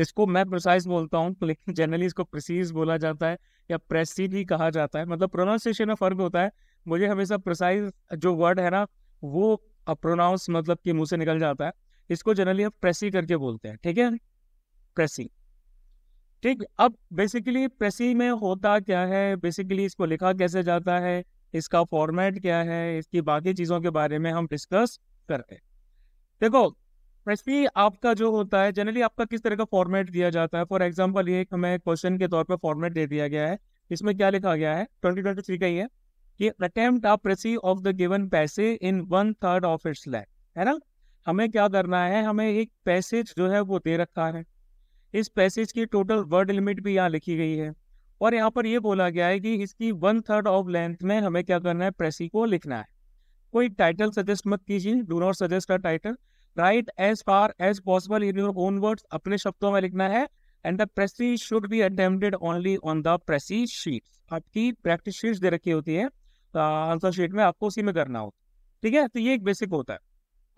इसको मैं प्रोसाइज बोलता हूँ लेकिन जनरली इसको प्रसीज बोला जाता है या प्रेसी भी कहा जाता है मतलब प्रोनाउंसिएशन में फ़र्क होता है मुझे हमेशा प्रोसाइज जो वर्ड है ना वो प्रोनाउंस मतलब कि मुंह से निकल जाता है इसको जनरली हम प्रेसी करके बोलते हैं ठीक है प्रेसी ठीक अब बेसिकली प्रेसी में होता क्या है बेसिकली इसको लिखा कैसे जाता है इसका फॉर्मेट क्या है इसकी बाकी चीज़ों के बारे में हम डिस्कस करते हैं देखो फ्रेशली आपका जो होता है जनरली आपका किस तरह का फॉर्मेट दिया जाता है फॉर एग्जाम्पल ये हमें क्वेश्चन के तौर पर फॉर्मेट दे दिया गया है इसमें क्या लिखा गया है ट्वेंटी ट्वेंटी थ्री का ही है कि अटेम्प्ट आप receive of the given passage in one third of its length है ना हमें क्या करना है हमें एक पैसेज जो है वो दे रखा है इस पैसेज की टोटल वर्ड लिमिट भी यहाँ लिखी गई है और यहाँ पर यह बोला गया है कि इसकी वन थर्ड ऑफ लेंथ में हमें क्या करना है प्रेसी को लिखना है कोई टाइटल सजेस्ट मत कीजिए do not suggest a title write as far as possible in your own words अपने शब्दों में लिखना है and the precis should be attempted only on the precis sheet आपकी प्रैक्टिस शीट दे रखी होती है आंसर शीट में आपको उसी में करना हो ठीक है तो ये एक बेसिक होता है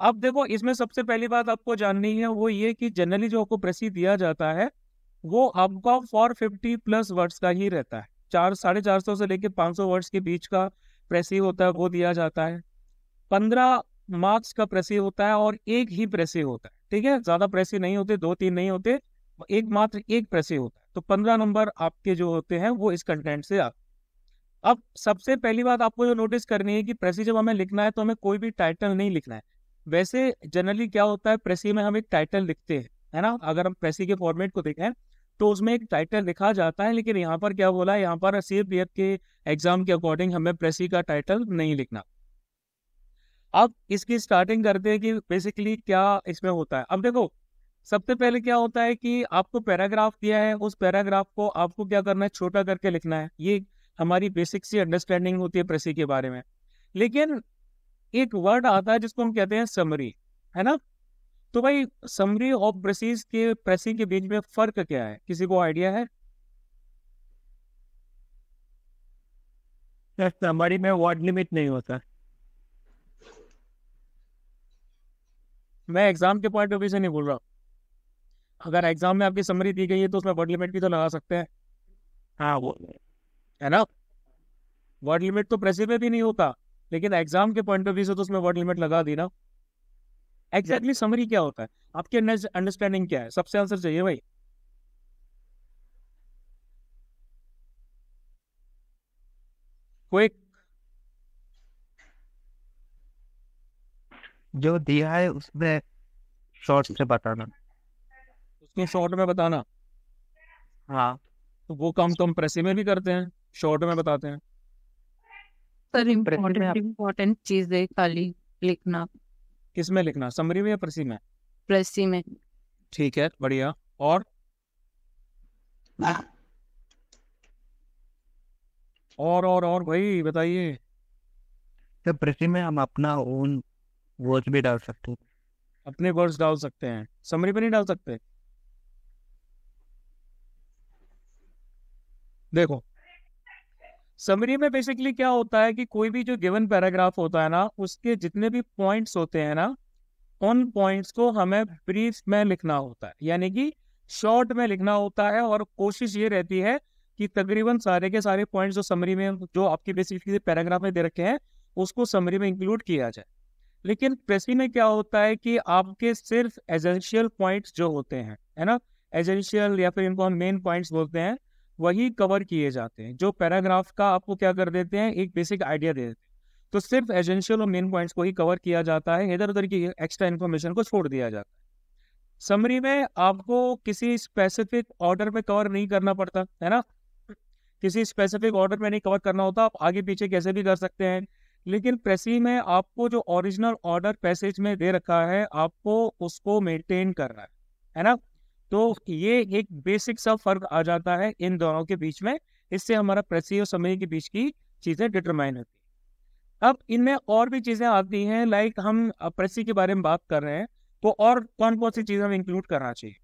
अब देखो इसमें सबसे पहली बात आपको जाननी है वो ये कि जनरली जो आपको प्रेसी दिया जाता है वो आपका फॉर फिफ्टी प्लस वर्ड्स का ही रहता है चार साढ़े चार सौ से लेकर पाँच सौ वर्ड्स के बीच का प्रेसी होता है वो दिया जाता है पंद्रह मार्क्स का प्रेस होता है और एक ही प्रेसी होता है ठीक है ज्यादा प्रेस नहीं होते दो तीन नहीं होते एक मात्र एक प्रेस होता है तो पंद्रह नंबर आपके जो होते हैं वो इस कंटेंट से आते अब सबसे पहली बात आपको जो नोटिस करनी है कि प्रेसी जब हमें लिखना है तो हमें कोई भी टाइटल नहीं लिखना है वैसे जनरली क्या होता है प्रेसी में हम एक टाइटल लिखते हैं है ना अगर हम प्रेसी के फॉर्मेट को देखें तो उसमें एक टाइटल लिखा जाता है लेकिन यहाँ पर क्या बोला है यहाँ पर सी के एग्जाम के अकॉर्डिंग हमें प्रेसी का टाइटल नहीं लिखना अब इसकी स्टार्टिंग करते हैं कि बेसिकली क्या इसमें होता है अब देखो सबसे पहले क्या होता है कि आपको पैराग्राफ दिया है उस पैराग्राफ को आपको क्या करना है छोटा करके लिखना है ये हमारी बेसिक सी अंडरस्टैंडिंग होती है प्रेसी के बारे में लेकिन एक वर्ड आता है जिसको हम कहते हैं समरी है ना तो भाई समरी ऑफ प्रेसीज के प्रेसी के बीच में फर्क क्या है किसी को आइडिया है समरी में वर्ड लिमिट नहीं होता मैं एग्जाम के पॉइंट ऑफ व्यू से नहीं बोल रहा अगर एग्जाम में आपकी समरी दी गई है तो उसमें वर्ड लिमिट भी तो लगा सकते हैं हाँ वो है ना वर्ड लिमिट तो प्रेसिव में भी नहीं होता लेकिन एग्जाम के पॉइंट ऑफ व्यू से तो उसमें वर्ड लिमिट लगा दी ना एग्जैक्टली exactly समरी क्या होता है आपकी अंडरस्टैंडिंग क्या है सबसे आंसर चाहिए भाई कोई जो दिया है उसमें शॉर्ट से बताना उसमें शॉर्ट में बताना हाँ तो वो काम तो हम प्रेसी में भी करते हैं शॉर्ट में बताते हैं सर इम्पोर्टेंट इम्पोर्टेंट चीजें खाली लिखना किसमें लिखना समरी में या प्रेसी में प्रेसी में ठीक है बढ़िया और और और और भाई बताइए तो प्रेसी में हम अपना ओन वर्ड्स भी डाल सकते हैं अपने वर्ड्स डाल सकते हैं समरी पे नहीं डाल सकते देखो समरी में बेसिकली क्या होता है कि कोई भी जो गिवन पैराग्राफ होता है ना उसके जितने भी पॉइंट्स होते हैं ना उन पॉइंट्स को हमें ब्रीफ में लिखना होता है यानी कि शॉर्ट में लिखना होता है और कोशिश ये रहती है कि तकरीबन सारे के सारे पॉइंट्स जो समरी में जो आपके बेसिकली पैराग्राफ में दे रखे हैं उसको समरी में इंक्लूड किया जाए लेकिन प्रेसी में क्या होता है कि आपके सिर्फ एजेंशियल पॉइंट्स जो होते हैं है ना एजेंशियल या फिर इनको हम मेन पॉइंट्स बोलते हैं वही कवर किए जाते हैं जो पैराग्राफ का आपको क्या कर देते हैं एक बेसिक आइडिया दे देते हैं तो सिर्फ एजेंशियल और मेन पॉइंट्स को ही कवर किया जाता है इधर उधर की एक्स्ट्रा इन्फॉर्मेशन को छोड़ दिया जाता है समरी में आपको किसी स्पेसिफिक ऑर्डर में कवर नहीं करना पड़ता है ना किसी स्पेसिफिक ऑर्डर में नहीं कवर करना होता आप आगे पीछे कैसे भी कर सकते हैं लेकिन प्रेसी में आपको जो ओरिजिनल ऑर्डर पैसेज में दे रखा है आपको उसको मेंटेन करना है है ना तो ये एक बेसिक सा फर्क आ जाता है इन दोनों के बीच में इससे हमारा प्रेसी और समय के बीच की चीज़ें डिटरमाइन होती है अब इनमें और भी चीज़ें आती हैं लाइक हम प्रेसी के बारे में बात कर रहे हैं तो और कौन कौन सी चीज़ें हमें इंक्लूड करना चाहिए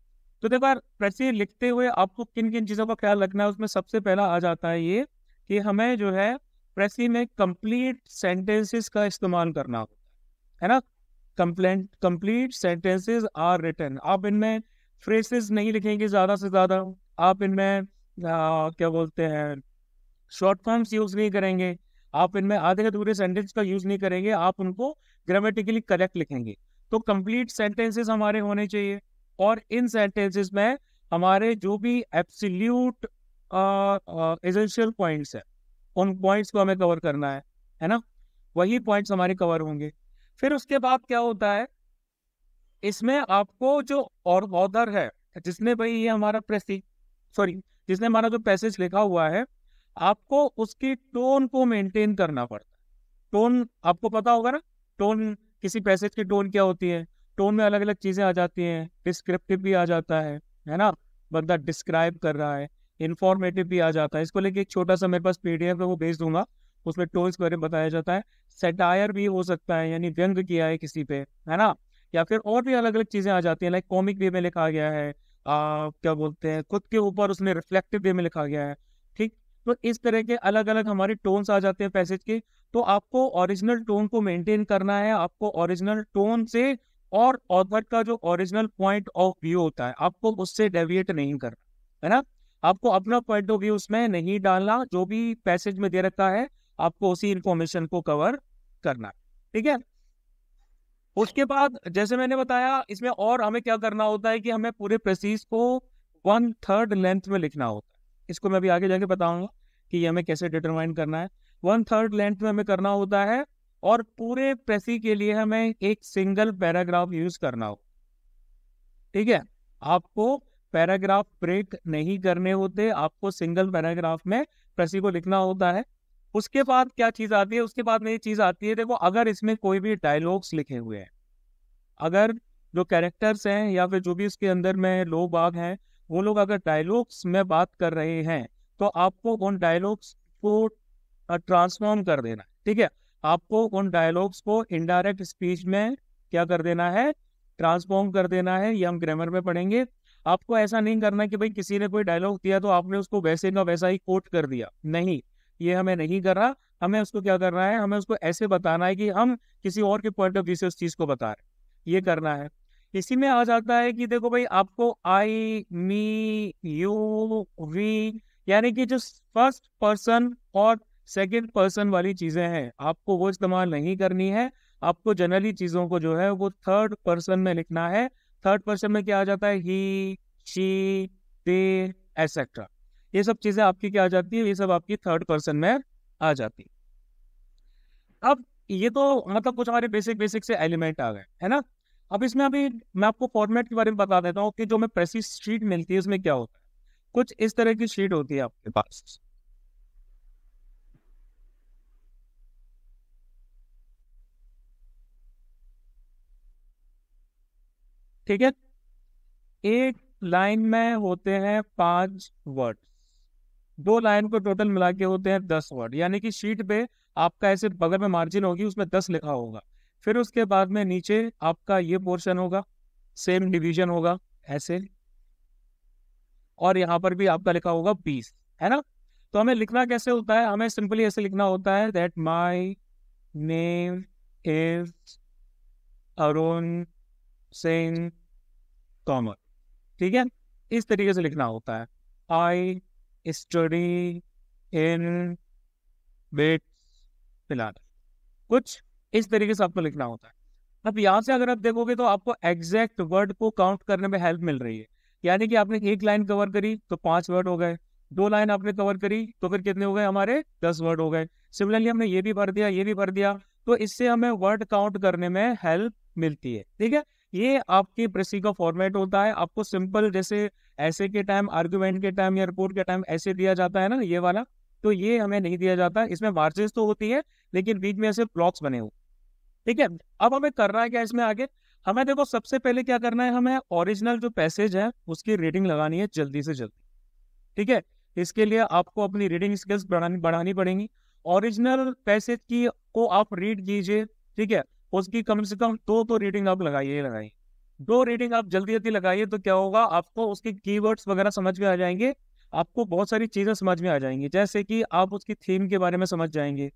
तो देखो यार प्रेसी लिखते हुए आपको किन किन चीज़ों का ख्याल रखना है उसमें सबसे पहला आ जाता है ये कि हमें जो है प्रेसी में कंप्लीट सेंटेंसेस का इस्तेमाल करना होता है ना complaint complete sentences are written आप इनमें फ्रेसेस नहीं लिखेंगे ज़्यादा से ज़्यादा आप इनमें क्या बोलते हैं शॉर्ट फॉर्म्स यूज़ नहीं करेंगे आप इनमें आधे अधूरे सेंटेंस का यूज़ नहीं करेंगे आप उनको ग्रामेटिकली करेक्ट लिखेंगे तो कंप्लीट सेंटेंसेस हमारे होने चाहिए और इन सेंटेंसेस में हमारे जो भी एब्सिल्यूट एजेंशियल पॉइंट्स है उन पॉइंट्स को हमें कवर करना है है ना वही पॉइंट्स हमारे कवर होंगे फिर उसके बाद क्या होता है इसमें आपको जो और ऑर्डर है जिसने भाई ये हमारा प्रेसी सॉरी जिसने हमारा जो पैसेज लिखा हुआ है आपको उसकी टोन को मेंटेन करना पड़ता है टोन आपको पता होगा ना टोन किसी पैसेज की टोन क्या होती है टोन में अलग अलग चीज़ें आ जाती हैं डिस्क्रिप्टिव भी आ जाता है है ना बंदा डिस्क्राइब कर रहा है इन्फॉर्मेटिव भी आ जाता है इसको लेके एक छोटा सा मेरे पास पीडीएफ है वो भेज दूंगा उसमें टोल्स के बारे में बताया जाता है सेटायर भी हो सकता है यानी व्यंग किया है किसी पे है ना या फिर और भी अलग अलग चीजें आ जाती हैं लाइक कॉमिक वे में लिखा गया है आ, क्या बोलते हैं खुद के ऊपर उसने रिफ्लेक्टिव वे में लिखा गया है ठीक तो इस तरह के अलग अलग हमारे टोन्स आ जाते हैं पैसेज के तो आपको ओरिजिनल टोन को मेंटेन करना है आपको ओरिजिनल टोन से और ऑथर का जो ओरिजिनल पॉइंट ऑफ व्यू होता है आपको उससे डेविएट नहीं करना है ना आपको अपना पॉइंट ऑफ व्यू उसमें नहीं डालना जो भी पैसेज में दे रखा है आपको उसी इंफॉर्मेशन को कवर करना ठीक है उसके बाद जैसे मैंने बताया इसमें और हमें क्या करना होता है कि हमें पूरे प्रेसिस को वन थर्ड लेंथ में लिखना होता है इसको मैं अभी आगे जाके बताऊंगा कि ये हमें कैसे डिटरमाइन करना है वन थर्ड लेंथ में हमें करना होता है और पूरे प्रेसी के लिए हमें एक सिंगल पैराग्राफ यूज करना हो ठीक है आपको पैराग्राफ ब्रेक नहीं करने होते आपको सिंगल पैराग्राफ में प्रसी को लिखना होता है उसके बाद क्या चीज आती है उसके बाद में ये चीज आती है देखो अगर इसमें कोई भी डायलॉग्स लिखे हुए हैं अगर जो कैरेक्टर्स हैं या फिर जो भी इसके अंदर में लोग बाग हैं वो लोग अगर डायलॉग्स में बात कर रहे हैं तो आपको उन डायलॉग्स को ट्रांसफॉर्म कर देना है ठीक है आपको उन डायलॉग्स को इनडायरेक्ट स्पीच में क्या कर देना है ट्रांसफॉर्म कर देना है ये हम ग्रामर में पढ़ेंगे आपको ऐसा नहीं करना कि भाई किसी ने कोई डायलॉग दिया तो आपने उसको वैसे का वैसा ही कोट कर दिया नहीं ये हमें नहीं रहा हमें उसको क्या करना है हमें उसको ऐसे बताना है कि हम किसी और के पॉइंट ऑफ व्यू से उस चीज़ को बता रहे ये करना है इसी में आ जाता है कि देखो भाई आपको आई मी यू वी यानी कि जो फर्स्ट पर्सन और सेकेंड पर्सन वाली चीज़ें हैं आपको वो इस्तेमाल नहीं करनी है आपको जनरली चीज़ों को जो है वो थर्ड पर्सन में लिखना है थर्ड पर्सन में क्या आ जाता है ही शी दे एसेट्रा ये सब चीजें आपकी क्या आ जाती है ये सब आपकी थर्ड पर्सन में आ जाती अब ये तो मतलब कुछ हमारे बेसिक बेसिक से एलिमेंट आ गए है ना अब इसमें अभी मैं आपको फॉर्मेट के बारे में बता देता हूँ कि जो हमें प्रेसिस शीट मिलती है उसमें क्या होता है कुछ इस तरह की शीट होती है आपके पास ठीक है एक लाइन में होते हैं पांच वर्ड दो लाइन को टोटल मिला के होते हैं दस वर्ड यानी कि शीट पे आपका ऐसे बगल में मार्जिन होगी उसमें दस लिखा होगा फिर उसके बाद में नीचे आपका ये पोर्शन होगा सेम डिवीजन होगा ऐसे और यहाँ पर भी आपका लिखा होगा बीस है ना तो हमें लिखना कैसे होता है हमें सिंपली ऐसे लिखना होता है that my name is Arun same comma ठीक है इस तरीके से लिखना होता है आई स्टडी इन बेट्स फिलहाल कुछ इस तरीके से आपको लिखना होता है अब यहाँ से अगर आप देखोगे तो आपको एग्जैक्ट वर्ड को काउंट करने में हेल्प मिल रही है यानी कि आपने एक लाइन कवर करी तो पांच वर्ड हो गए दो लाइन आपने कवर करी तो फिर कितने हो गए हमारे दस वर्ड हो गए सिमिलरली हमने ये भी भर दिया ये भी भर दिया तो इससे हमें वर्ड काउंट करने में हेल्प मिलती है ठीक है ये आपके प्रेसी का फॉर्मेट होता है आपको सिंपल जैसे ऐसे के टाइम आर्ग्यूमेंट के टाइम या रिपोर्ट के टाइम ऐसे दिया जाता है ना ये वाला तो ये हमें नहीं दिया जाता इसमें मार्जिस तो होती है लेकिन बीच में ऐसे ब्लॉक्स बने हुए ठीक है अब हमें करना है क्या इसमें आगे हमें देखो सबसे पहले क्या करना है हमें ओरिजिनल जो पैसेज है उसकी रीडिंग लगानी है जल्दी से जल्दी ठीक है इसके लिए आपको अपनी रीडिंग स्किल्स बढ़ानी बढ़ानी पड़ेंगी ओरिजिनल पैसेज की को आप रीड कीजिए ठीक है उसकी कम से कम दो तो रीडिंग आप लगाइए लगाइए दो रीडिंग आप जल्दी जल्दी लगाइए तो क्या होगा आपको उसके कीवर्ड्स वगैरह समझ में आ जाएंगे आपको बहुत सारी चीज़ें समझ में आ जाएंगी जैसे कि आप उसकी थीम के बारे में समझ जाएंगे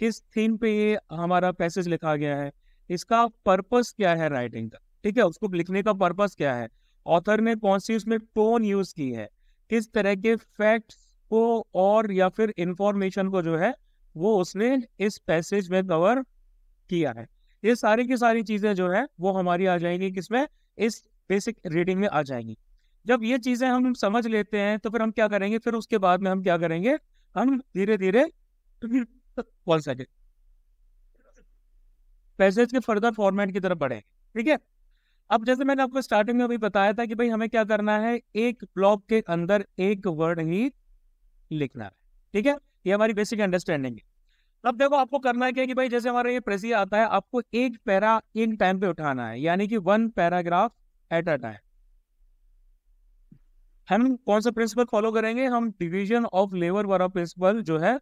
किस थीम पे ये हमारा पैसेज लिखा गया है इसका पर्पस क्या है राइटिंग का ठीक है उसको लिखने का पर्पस क्या है ऑथर ने कौन सी उसमें टोन यूज की है किस तरह के फैक्ट्स को और या फिर इंफॉर्मेशन को जो है वो उसने इस पैसेज में कवर किया है ये सारी की सारी चीज़ें जो है वो हमारी आ जाएंगी किसमें इस बेसिक रीडिंग में आ जाएंगी जब ये चीज़ें हम समझ लेते हैं तो फिर हम क्या करेंगे फिर उसके बाद में हम क्या करेंगे हम धीरे धीरे वन सेकेंड पैसेज के फर्दर फॉर्मेट की तरफ बढ़ेंगे ठीक है अब जैसे मैंने आपको स्टार्टिंग में अभी बताया था कि भाई हमें क्या करना है एक ब्लॉक के अंदर एक वर्ड ही लिखना है ठीक है ये हमारी बेसिक अंडरस्टैंडिंग है अब देखो आपको करना क्या है कि भाई जैसे हमारा ये प्रेसी आता है आपको एक पैरा एक टाइम पे उठाना है यानी कि one paragraph at a time हम कौन सा प्रिंसिपल फॉलो करेंगे हम डिवीजन ऑफ लेबर वाला प्रिंसिपल जो है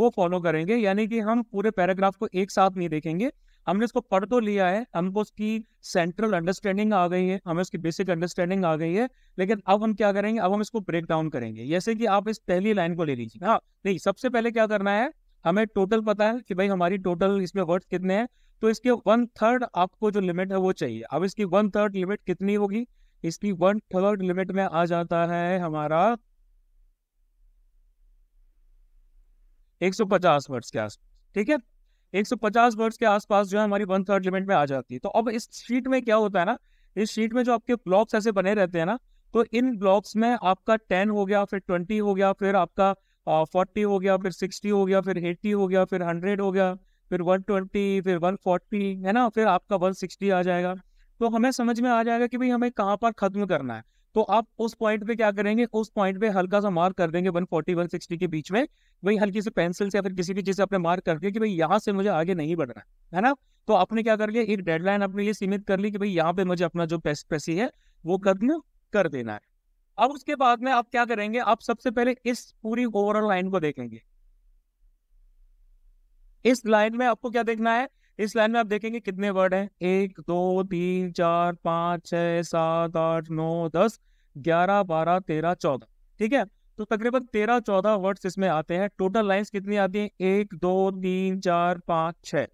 वो फॉलो करेंगे यानी कि हम पूरे पैराग्राफ को एक साथ नहीं देखेंगे हमने इसको पढ़ तो लिया है हमको उसकी सेंट्रल अंडरस्टैंडिंग आ गई है हमें उसकी बेसिक अंडरस्टैंडिंग आ गई है लेकिन अब हम क्या करेंगे अब हम इसको ब्रेक डाउन करेंगे जैसे कि आप इस पहली लाइन को ले लीजिए हाँ नहीं सबसे पहले क्या करना है हमें टोटल पता है कि भाई हमारी टोटल इसमें वर्ड कितने हैं तो इसके वन थर्ड आपको जो लिमिट है वो चाहिए अब इसकी वन थर्ड लिमिट कितनी होगी इसकी वन थर्ड लिमिट में आ जाता है हमारा 150 वर्ड्स के आसपास ठीक है 150 वर्ड्स के आसपास जो है हमारी वन थर्ड लिमिट में आ जाती है तो अब इस शीट में क्या होता है ना इस शीट में जो आपके ब्लॉक्स ऐसे बने रहते हैं ना तो इन ब्लॉक्स में आपका 10 हो गया फिर 20 हो गया फिर आपका फोर्टी हो गया फिर सिक्सटी हो गया फिर एट्टी हो गया फिर हंड्रेड हो गया फिर वन ट्वेंटी फिर वन फोर्टी है ना फिर आपका वन सिक्सटी आ जाएगा तो हमें समझ में आ जाएगा कि भाई हमें कहाँ पर ख़त्म करना है तो आप उस पॉइंट पे क्या करेंगे उस पॉइंट पे हल्का सा मार्क कर देंगे 140 160 के बीच में वही हल्की से पेंसिल से या फिर किसी भी चीज़ से आपने मार्क कर दिया कि भाई यहाँ से मुझे आगे नहीं बढ़ना है ना तो आपने क्या कर लिया एक डेडलाइन अपने लिए सीमित कर ली कि भाई यहाँ पे मुझे अपना जो पैसे है वो खत्म कर देना है अब उसके बाद में आप क्या करेंगे आप सबसे पहले इस पूरी ओवरऑल लाइन को देखेंगे इस लाइन में आपको क्या देखना है इस लाइन में आप देखेंगे कितने वर्ड हैं एक दो तीन चार पाँच छ सात आठ नौ दस ग्यारह बारह तेरह चौदह ठीक है तो तकरीबन तेरह चौदह वर्ड्स इसमें आते हैं टोटल लाइन कितनी आती है एक दो तीन चार पाँच छ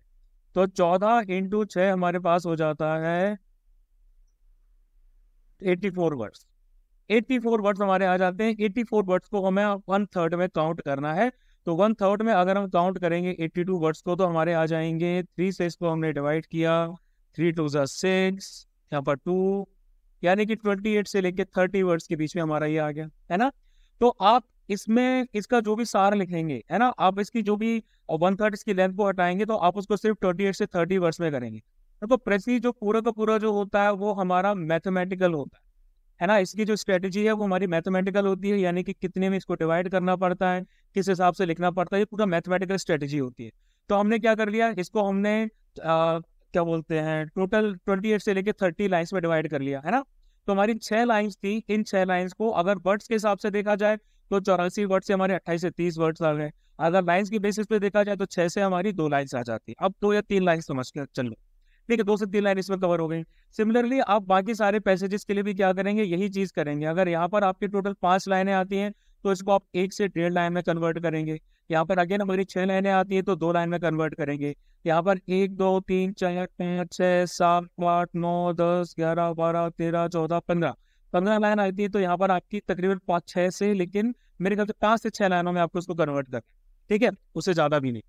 तो चौदह इंटू छ हमारे पास हो जाता है eighty four words eighty four words हमारे आ जाते हैं एट्टी फोर वर्ड्स को हमें वन थर्ड में काउंट करना है तो वन थर्ड में अगर हम काउंट करेंगे एट्टी टू वर्ड्स को तो हमारे आ जाएंगे थ्री से इसको हमने डिवाइड किया थ्री टू ज़ा सिक्स यहाँ पर टू यानी कि ट्वेंटी एट से लेके थर्टी वर्ड्स के बीच में हमारा ये आ गया है ना तो आप इसमें इसका जो भी सार लिखेंगे है ना आप इसकी जो भी वन थर्ड इसकी लेंथ को हटाएंगे तो आप उसको सिर्फ ट्वेंटी एट से थर्टी वर्ड्स में करेंगे देखो तो प्रेसी जो पूरा का पूरा जो होता है वो हमारा मैथमेटिकल होता है है ना इसकी जो स्ट्रेटेजी है वो हमारी मैथमेटिकल होती है यानी कि कितने में इसको डिवाइड करना पड़ता है किस हिसाब से लिखना पड़ता है ये पूरा मैथमेटिकल स्ट्रेटेजी होती है तो हमने क्या कर लिया इसको हमने आ, क्या बोलते हैं टोटल ट्वेंटी एट से लेकर थर्टी लाइन्स में डिवाइड कर लिया है ना तो हमारी छह लाइन्स थी इन छह लाइन्स को अगर वर्ड्स के हिसाब से देखा जाए तो चौरासी वर्ड से हमारे अट्ठाईस से तीस वर्ड्स आ गए अगर लाइन्स के बेसिस पे देखा जाए तो छह से हमारी दो लाइन्स आ जाती है अब दो या तीन लाइन्स समझ के चल लो ठीक है दो से तीन लाइन इसमें कवर हो गई सिमिलरली आप बाकी सारे पैसेजेस के लिए भी क्या करेंगे यही चीज करेंगे अगर यहाँ पर आपकी टोटल पांच लाइनें आती हैं तो इसको आप एक से डेढ़ लाइन में कन्वर्ट करेंगे यहाँ पर अगेन हमारी छह लाइनें आती हैं तो दो लाइन में कन्वर्ट करेंगे यहाँ पर एक दो तीन चार पाँच छः सात आठ नौ दस ग्यारह बारह तेरह चौदह पंद्रह पंद्रह लाइन आती है तो यहाँ पर आपकी तकरीबन पाँच छः से लेकिन मेरे ख्याल से पाँच से छः लाइनों में आपको उसको कन्वर्ट कर ठीक है उससे ज़्यादा भी नहीं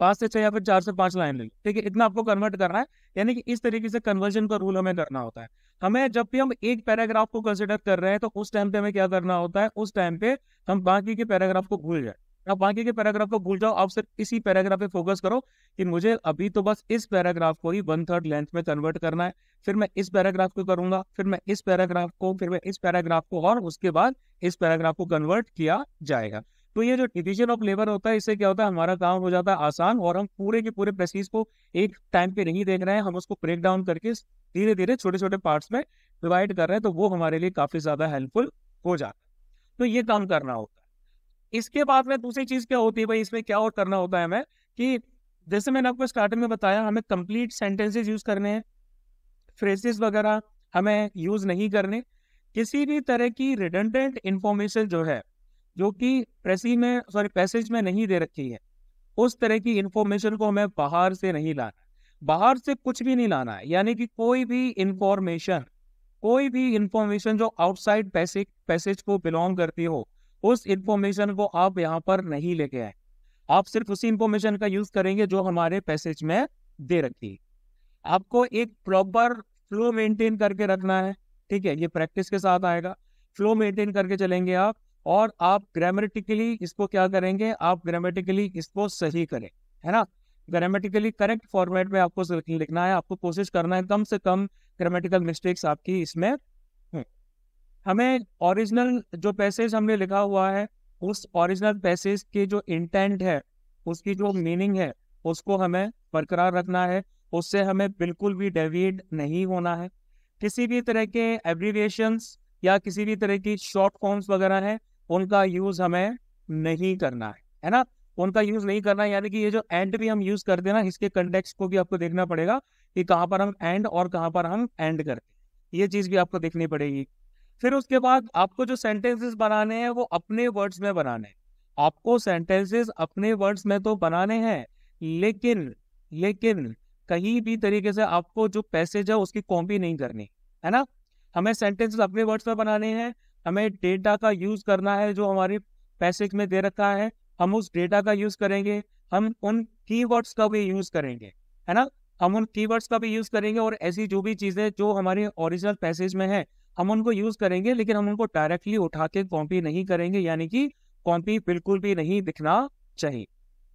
पांच से छह या फिर चार से पांच लाइन ले ठीक है इतना आपको कन्वर्ट करना है यानी कि इस तरीके से कन्वर्जन का रूल हमें करना होता है हमें जब भी हम एक पैराग्राफ को कंसिडर कर रहे हैं तो उस टाइम पे हमें क्या करना होता है उस टाइम पे हम बाकी के पैराग्राफ को भूल जाए आप बाकी के पैराग्राफ को भूल जाओ आप सिर्फ इसी पैराग्राफ पे फोकस करो कि मुझे अभी तो बस इस पैराग्राफ को ही वन थर्ड लेंथ में कन्वर्ट करना है फिर मैं इस पैराग्राफ को करूंगा फिर मैं इस पैराग्राफ को फिर मैं इस पैराग्राफ को और उसके बाद इस पैराग्राफ को कन्वर्ट किया जाएगा तो ये जो डिविजन ऑफ लेबर होता है इससे क्या होता है हमारा काम हो जाता है आसान और हम पूरे के पूरे प्रेसिस को एक टाइम पे नहीं देख रहे हैं हम उसको ब्रेक डाउन करके धीरे धीरे छोटे छोटे पार्ट्स में डिवाइड कर रहे हैं तो वो हमारे लिए काफी ज्यादा हेल्पफुल हो जाता है तो ये काम करना होता है इसके बाद में दूसरी चीज क्या होती है भाई इसमें क्या और करना होता है हमें कि जैसे मैंने आपको स्टार्टिंग में बताया हमें कंप्लीट सेंटेंसेज यूज करने हैं फ्रेजेस वगैरह हमें यूज नहीं करने किसी भी तरह की रिडेंडेंट इंफॉर्मेशन जो है जो कि प्रेसी में सॉरी पैसेज में नहीं दे रखी है उस तरह की इंफॉर्मेशन को हमें बाहर से नहीं लाना बाहर से कुछ भी नहीं लाना है यानी कि कोई भी इंफॉर्मेशन कोई भी इंफॉर्मेशन जो आउटसाइड पैसेज पैसेज को बिलोंग करती हो उस इंफॉर्मेशन को आप यहाँ पर नहीं लेके आए आप सिर्फ उसी इंफॉर्मेशन का यूज करेंगे जो हमारे पैसेज में दे रखी है आपको एक प्रॉपर फ्लो मेंटेन करके रखना है ठीक है ये प्रैक्टिस के साथ आएगा फ्लो मेंटेन करके चलेंगे आप और आप ग्रामेटिकली इसको क्या करेंगे आप ग्रामेटिकली इसको सही करें है ना ग्रामेटिकली करेक्ट फॉर्मेट में आपको लिखना है आपको कोशिश करना है कम से कम ग्रामेटिकल मिस्टेक्स आपकी इसमें हमें ओरिजिनल जो पैसेज हमने लिखा हुआ है उस ओरिजिनल पैसेज के जो इंटेंट है उसकी जो मीनिंग है उसको हमें बरकरार रखना है उससे हमें बिल्कुल भी डेविएट नहीं होना है किसी भी तरह के एब्रीविएशंस या किसी भी तरह की शॉर्ट फॉर्म्स वगैरह हैं उनका यूज हमें नहीं करना है है ना उनका यूज नहीं करना है यानी कि ये जो एंड भी हम यूज करते हैं ना इसके कंटेक्स को भी आपको देखना पड़ेगा कि कहाँ पर हम एंड और कहाँ पर हम एंड करते ये चीज भी आपको देखनी पड़ेगी फिर उसके बाद आपको जो सेंटेंसेस बनाने हैं वो अपने वर्ड्स में बनाने हैं आपको सेंटेंसेस अपने वर्ड्स में तो बनाने हैं लेकिन लेकिन कहीं भी तरीके से आपको जो पैसेज है उसकी कॉपी नहीं करनी है ना हमें सेंटेंसेस अपने वर्ड्स में बनाने हैं हमें डेटा का यूज करना है जो हमारे पैसेज में दे रखा है हम उस डेटा का यूज करेंगे हम उन कीवर्ड्स का भी यूज करेंगे है ना हम उन कीवर्ड्स का भी यूज करेंगे और ऐसी जो भी चीजें जो हमारे ओरिजिनल पैसेज में है हम उनको यूज करेंगे लेकिन हम उनको डायरेक्टली उठा के कॉपी नहीं करेंगे यानी कि कॉपी बिल्कुल भी नहीं दिखना चाहिए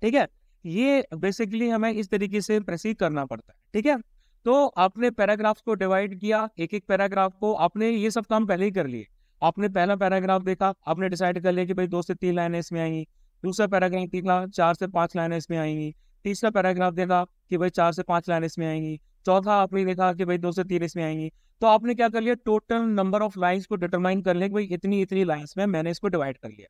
ठीक है ये बेसिकली हमें इस तरीके से प्रोसीड करना पड़ता है ठीक है तो आपने पैराग्राफ्स को डिवाइड किया एक एक पैराग्राफ को आपने ये सब काम पहले ही कर लिए आपने पहला पैराग्राफ देखा आपने डिसाइड कर लिया कि भाई दो से तीन लाइनें इसमें आएंगी दूसरा पैराग्राफ देखा चार से पांच लाइनें इसमें आएंगी तीसरा पैराग्राफ देखा कि भाई चार से पांच लाइनें इसमें आएंगी चौथा आपने देखा कि भाई दो से तीन इसमें आएंगी तो आपने क्या कर लिया टोटल नंबर ऑफ लाइन्स को डिटरमाइन कर लिया कि भाई इतनी इतनी लाइन्स में मैंने इसको डिवाइड कर लिया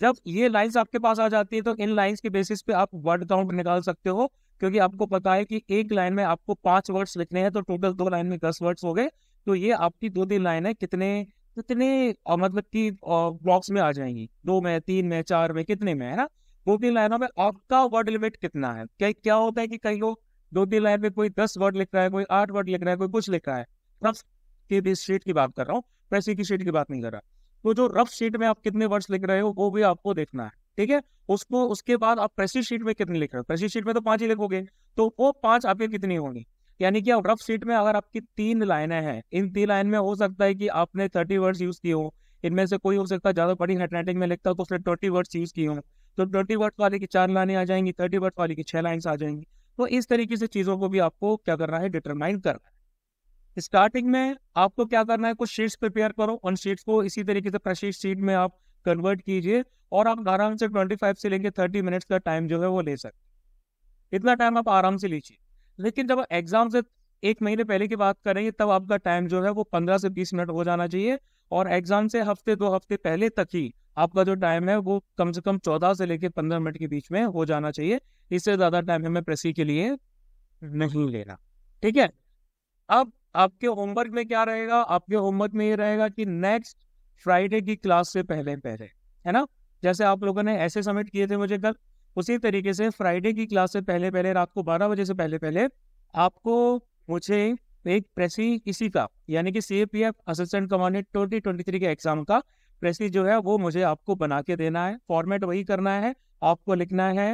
जब ये लाइन्स आपके पास आ जाती है तो इन लाइन्स के बेसिस पे आप वर्ड काउंट निकाल सकते हो क्योंकि आपको पता है कि एक लाइन में आपको पांच वर्ड्स लिखने हैं तो टोटल दो लाइन में दस वर्ड्स हो गए तो ये आपकी दो तीन लाइन है कितने कितने मतलब की ब्लॉक्स में आ जाएंगी दो में तीन में चार में कितने में है ना दो तीन लाइनों में आपका वर्ड लिमिट कितना है क्या क्या होता है कि कई लोग दो तीन लाइन में कोई दस वर्ड लिख रहा है कोई आठ वर्ड लिख रहा है कोई कुछ लिख रहा है रफ के भी शीट की बात कर रहा हूँ पैसे की शीट की बात नहीं कर रहा तो जो रफ शीट में आप कितने वर्ड्स लिख रहे हो वो भी आपको देखना है ठीक है उसको उसके बाद आप प्रेसी शीट में कितने लिख रहे हो प्रेसी शीट में तो पांच ही लिखोगे तो वो पांच आपके कितनी होंगी यानी कि रफ सीट में अगर आपकी तीन लाइनें हैं इन तीन लाइन में हो सकता है कि आपने थर्टी वर्ड्स यूज किए हो इनमें से कोई हो सकता है ज्यादा पढ़ी हेटराइटिंग में लिखता हो तो उसने ट्वेंटी वर्ड्स यूज किए हो तो ट्वेंटी वर्ड्स वाले की चार लाइनें आ जाएंगी थर्टी वर्ड्स वाले की छह लाइन्स आ जाएंगी तो इस तरीके से चीजों को भी आपको क्या करना है डिटरमाइन करना है स्टार्टिंग में आपको क्या करना है कुछ शीट्स प्रिपेयर करो उन शीट्स को इसी तरीके से प्रशीट शीट में आप कन्वर्ट कीजिए और आप आराम से फाइव से लेंगे थर्टी मिनट्स का टाइम जो है वो ले सकते इतना टाइम आप आराम से लीजिए लेकिन जब एग्जाम से एक महीने पहले की बात करेंगे तब आपका टाइम जो है वो पंद्रह से बीस मिनट हो जाना चाहिए और एग्जाम से हफ्ते दो हफ्ते पहले तक ही आपका जो टाइम है वो कम से कम चौदह से लेकर पंद्रह मिनट के बीच में हो जाना चाहिए इससे ज्यादा टाइम हमें प्रेसी के लिए नहीं लेना ठीक है अब आपके होमवर्क में क्या रहेगा आपके होमवर्क में ये रहेगा कि नेक्स्ट फ्राइडे की क्लास से पहले पहले है ना जैसे आप लोगों ने ऐसे सबमिट किए थे मुझे कल उसी तरीके से फ्राइडे की क्लास से पहले पहले रात को बारह बजे से पहले पहले आपको मुझे एक प्रेसी किसी का यानी कि C A P F assistant commandant twenty twenty three के एग्जाम का प्रेसी जो है वो मुझे आपको बना के देना है फॉर्मेट वही करना है आपको लिखना है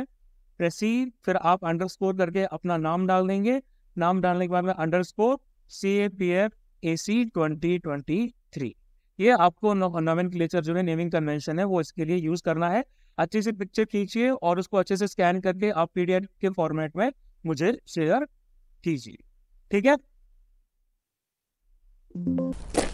प्रेसी फिर आप अंडरस्कोर करके अपना नाम डाल देंगे नाम डालने के बाद में underscore C A P F A C twenty twenty three ये आपको नोमेन क्लेचर जो है नेमिंग कन्वेंशन है वो इसके लिए यूज़ करना है अच्छे से पिक्चर खींचिए और उसको अच्छे से स्कैन करके आप पी के फॉर्मेट में मुझे शेयर कीजिए ठीक है